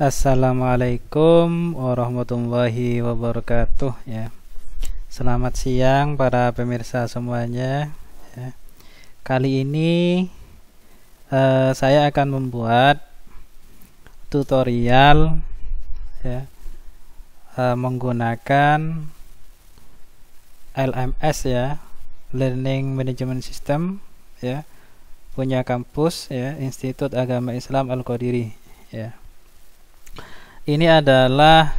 Assalamualaikum warahmatullahi wabarakatuh ya. Selamat siang para pemirsa semuanya. Ya. Kali ini eh, saya akan membuat tutorial ya eh, menggunakan LMS ya, Learning Management System ya punya kampus ya Institut Agama Islam Al Qadiri ya ini adalah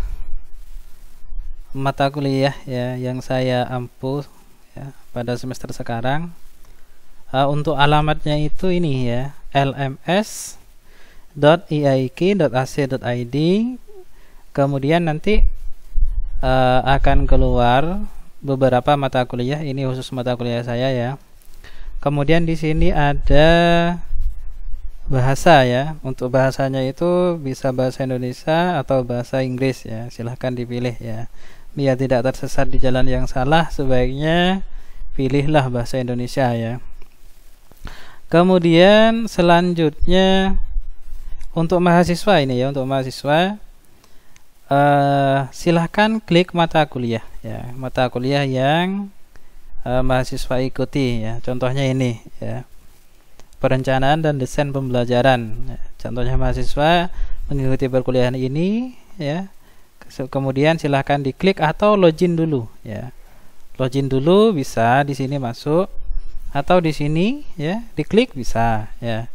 mata kuliah ya yang saya ampuh ya, pada semester sekarang uh, untuk alamatnya itu ini ya lms.iaik.ac.id kemudian nanti uh, akan keluar beberapa mata kuliah ini khusus mata kuliah saya ya kemudian di sini ada bahasa ya. Untuk bahasanya itu bisa bahasa Indonesia atau bahasa Inggris ya. Silahkan dipilih ya. Biar tidak tersesat di jalan yang salah, sebaiknya pilihlah bahasa Indonesia ya. Kemudian selanjutnya untuk mahasiswa ini ya, untuk mahasiswa uh, silahkan klik mata kuliah ya, mata kuliah yang uh, mahasiswa ikuti ya. Contohnya ini ya perencanaan dan desain pembelajaran. Contohnya mahasiswa mengikuti perkuliahan ini ya. Kemudian silahkan diklik atau login dulu ya. Login dulu bisa di sini masuk atau di sini ya, diklik bisa ya.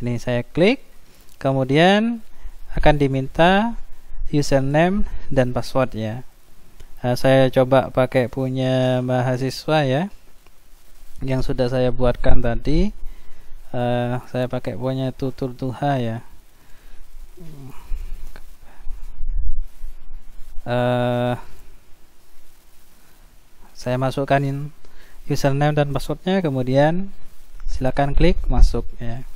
Ini saya klik. Kemudian akan diminta username dan password ya. Nah, saya coba pakai punya mahasiswa ya yang sudah saya buatkan tadi uh, saya pakai punya tutur tuha ya uh, saya masukkan username dan passwordnya kemudian silakan klik masuk ya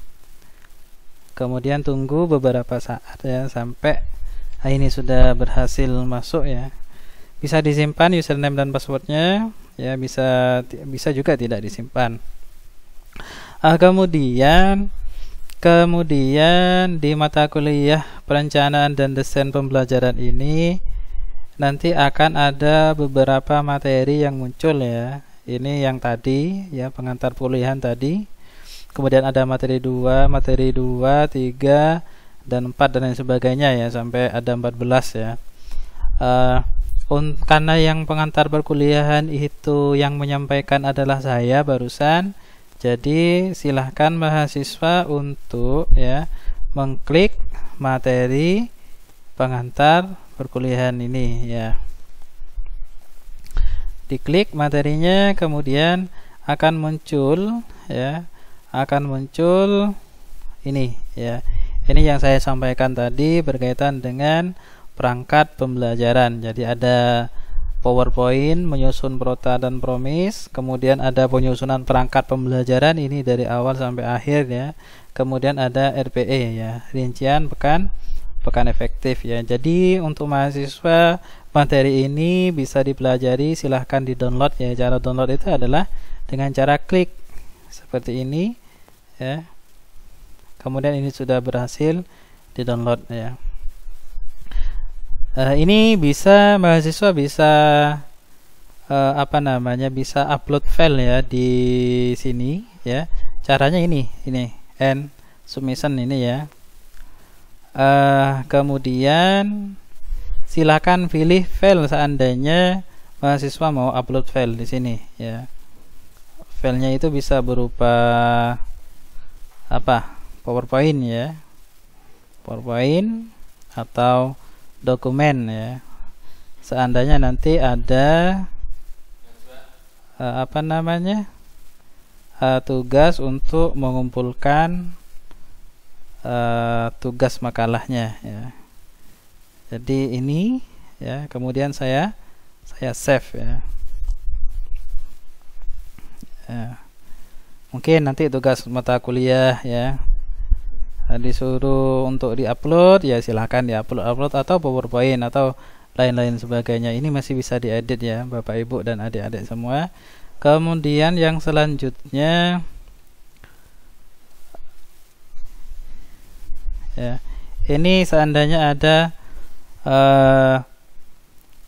kemudian tunggu beberapa saat ya sampai ah, ini sudah berhasil masuk ya bisa disimpan username dan passwordnya ya bisa bisa juga tidak disimpan Uh, kemudian kemudian di mata kuliah perencanaan dan desain pembelajaran ini nanti akan ada beberapa materi yang muncul ya. Ini yang tadi ya pengantar kuliahan tadi. Kemudian ada materi 2, materi 2, 3 dan 4 dan lain sebagainya ya sampai ada 14 ya. Uh, un, karena yang pengantar perkuliahan itu yang menyampaikan adalah saya barusan jadi silahkan mahasiswa untuk ya mengklik materi pengantar perkuliahan ini ya. Diklik materinya kemudian akan muncul ya akan muncul ini ya. Ini yang saya sampaikan tadi berkaitan dengan perangkat pembelajaran. Jadi ada PowerPoint, menyusun prota dan promis, kemudian ada penyusunan perangkat pembelajaran ini dari awal sampai akhir ya. Kemudian ada RPE ya, rincian pekan pekan efektif ya. Jadi untuk mahasiswa materi ini bisa dipelajari silahkan di download ya cara download itu adalah dengan cara klik seperti ini ya kemudian ini sudah berhasil di download ya Eh, ini bisa mahasiswa bisa uh, apa namanya bisa upload file ya di sini ya caranya ini ini n submission ini ya uh, kemudian silakan pilih file seandainya mahasiswa mau upload file di sini ya filenya itu bisa berupa apa PowerPoint ya PowerPoint atau dokumen ya seandainya nanti ada uh, apa namanya uh, tugas untuk mengumpulkan uh, tugas makalahnya ya jadi ini ya kemudian saya saya save ya, ya. mungkin nanti tugas mata kuliah ya Nah, disuruh untuk diupload ya silahkan diupload upload atau powerpoint atau lain-lain sebagainya ini masih bisa diedit ya bapak ibu dan adik-adik semua kemudian yang selanjutnya ya ini seandainya ada uh,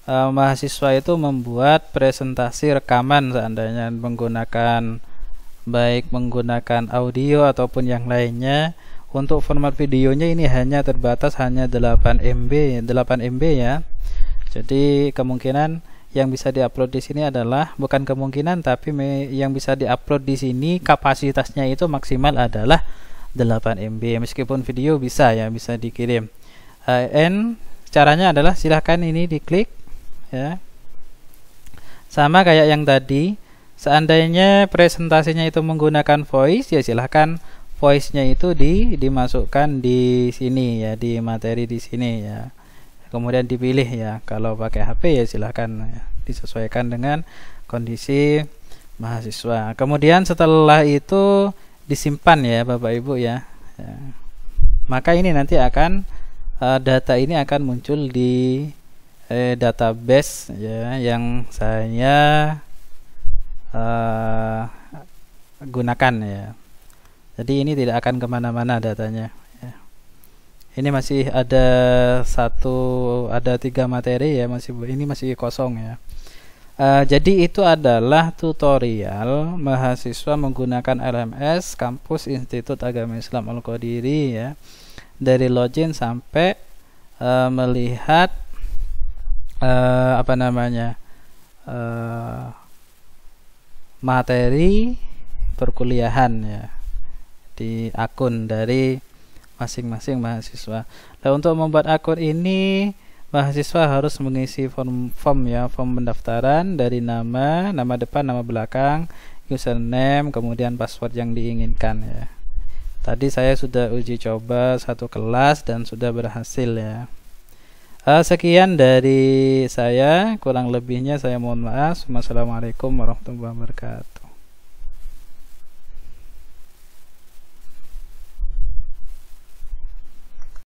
uh, mahasiswa itu membuat presentasi rekaman seandainya menggunakan baik menggunakan audio ataupun yang lainnya untuk format videonya ini hanya terbatas hanya 8 MB 8 MB ya jadi kemungkinan yang bisa diupload di sini adalah bukan kemungkinan tapi yang bisa diupload di sini kapasitasnya itu maksimal adalah 8 MB meskipun video bisa ya bisa dikirim uh, and caranya adalah silahkan ini diklik ya sama kayak yang tadi seandainya presentasinya itu menggunakan voice ya silahkan voice-nya itu di dimasukkan di sini ya di materi di sini ya kemudian dipilih ya kalau pakai HP ya silahkan ya, disesuaikan dengan kondisi mahasiswa kemudian setelah itu disimpan ya Bapak Ibu ya, ya. maka ini nanti akan uh, data ini akan muncul di eh, database ya yang saya uh, gunakan ya jadi ini tidak akan kemana-mana datanya ya. ini masih ada satu ada tiga materi ya masih ini masih kosong ya uh, jadi itu adalah tutorial mahasiswa menggunakan LMS kampus Institut Agama Islam Al Qadiri ya dari login sampai uh, melihat uh, apa namanya uh, materi perkuliahan ya di akun dari masing-masing mahasiswa. Nah, untuk membuat akun ini mahasiswa harus mengisi form form ya, form pendaftaran dari nama, nama depan, nama belakang, username, kemudian password yang diinginkan ya. Tadi saya sudah uji coba satu kelas dan sudah berhasil ya. Uh, sekian dari saya, kurang lebihnya saya mohon maaf. Wassalamualaikum warahmatullahi wabarakatuh.